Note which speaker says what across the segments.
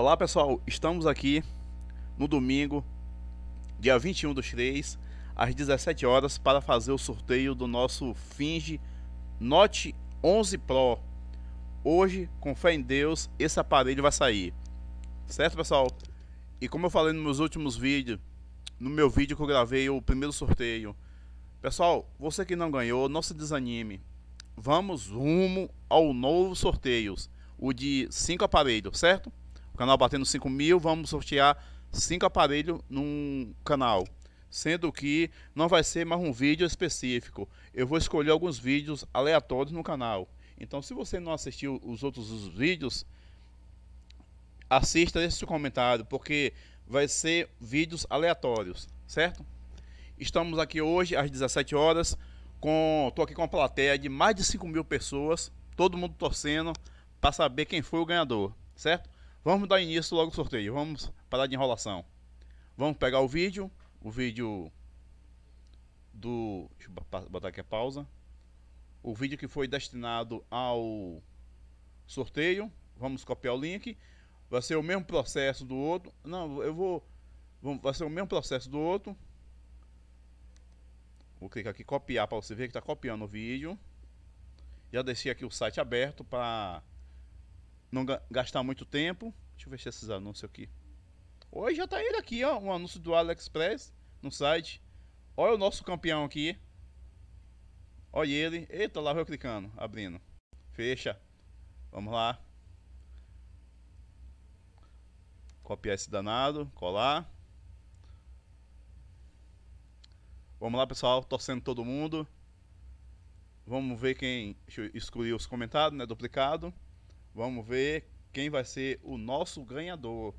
Speaker 1: Olá pessoal, estamos aqui no domingo, dia 21 dos 3, às 17 horas, para fazer o sorteio do nosso Finge Note 11 Pro. Hoje, com fé em Deus, esse aparelho vai sair. Certo pessoal? E como eu falei nos meus últimos vídeos, no meu vídeo que eu gravei o primeiro sorteio, pessoal, você que não ganhou, não se desanime. Vamos rumo ao novo sorteio, o de 5 aparelhos, certo? Canal batendo 5 mil, vamos sortear 5 aparelhos num canal. Sendo que não vai ser mais um vídeo específico. Eu vou escolher alguns vídeos aleatórios no canal. Então, se você não assistiu os outros os vídeos, assista esse comentário, porque vai ser vídeos aleatórios, certo? Estamos aqui hoje às 17 horas. Com, tô aqui com uma plateia de mais de 5 mil pessoas, todo mundo torcendo para saber quem foi o ganhador, certo? Vamos dar início logo ao sorteio. Vamos parar de enrolação. Vamos pegar o vídeo. O vídeo do. Deixa eu botar aqui a pausa. O vídeo que foi destinado ao sorteio. Vamos copiar o link. Vai ser o mesmo processo do outro. Não, eu vou. Vai ser o mesmo processo do outro. Vou clicar aqui copiar para você ver que está copiando o vídeo. Já deixei aqui o site aberto para não gastar muito tempo. Deixa eu ver se esses anúncios aqui. Hoje já tá ele aqui, ó. Um anúncio do AliExpress no site. Olha o nosso campeão aqui. Olha ele. Eita, lá vou eu clicando. Abrindo. Fecha. Vamos lá. Copiar esse danado. Colar. Vamos lá, pessoal. Torcendo todo mundo. Vamos ver quem. Deixa eu excluir os comentários, né? Duplicado. Vamos ver quem vai ser o nosso ganhador.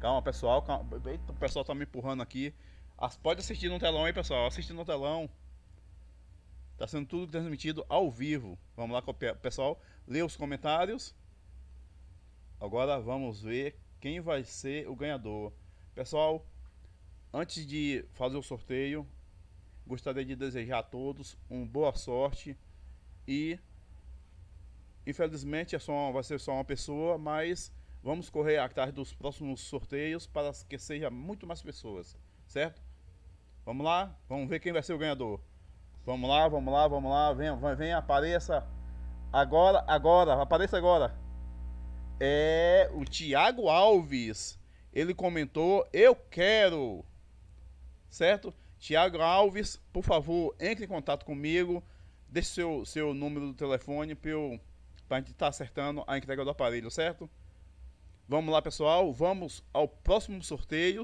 Speaker 1: Calma, pessoal. Calma. Eita, o pessoal tá me empurrando aqui. As, pode assistir no telão aí, pessoal. assistir no telão. Tá sendo tudo transmitido ao vivo. Vamos lá, pessoal. Lê os comentários. Agora vamos ver quem vai ser o ganhador. Pessoal, antes de fazer o sorteio, gostaria de desejar a todos uma boa sorte e Infelizmente é só, vai ser só uma pessoa, mas vamos correr atrás dos próximos sorteios para que seja muito mais pessoas, certo? Vamos lá, vamos ver quem vai ser o ganhador. Vamos lá, vamos lá, vamos lá, vem, vem, apareça agora, agora, apareça agora. É o Thiago Alves. Ele comentou: "Eu quero". Certo? Tiago Alves, por favor, entre em contato comigo, deixe seu, seu número do telefone para eu para a gente estar tá acertando a entrega do aparelho, certo? Vamos lá, pessoal. Vamos ao próximo sorteio.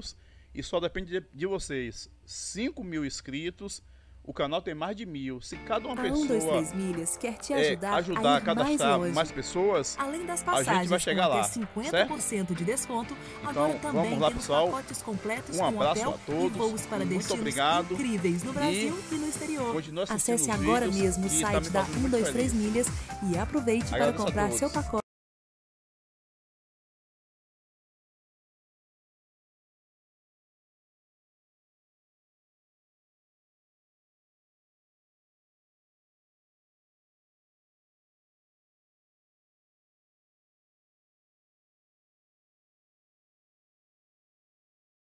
Speaker 1: E só depende de, de vocês. 5 mil inscritos o canal tem mais de mil. Se cada uma a pessoa. milhas quer te ajudar, é, ajudar a, a cadastrar mais, mais, pessoas. Além das passagens, a gente vai chegar lá. 50% certo? de desconto. Então, agora também vamos lá, pessoal. pacotes completos um abraço com hotel a todos. e voos para muito obrigado. incríveis no Brasil e, e no exterior. Acesse agora mesmo o tá site da 123 Milhas e aproveite Agradeço para comprar seu pacote.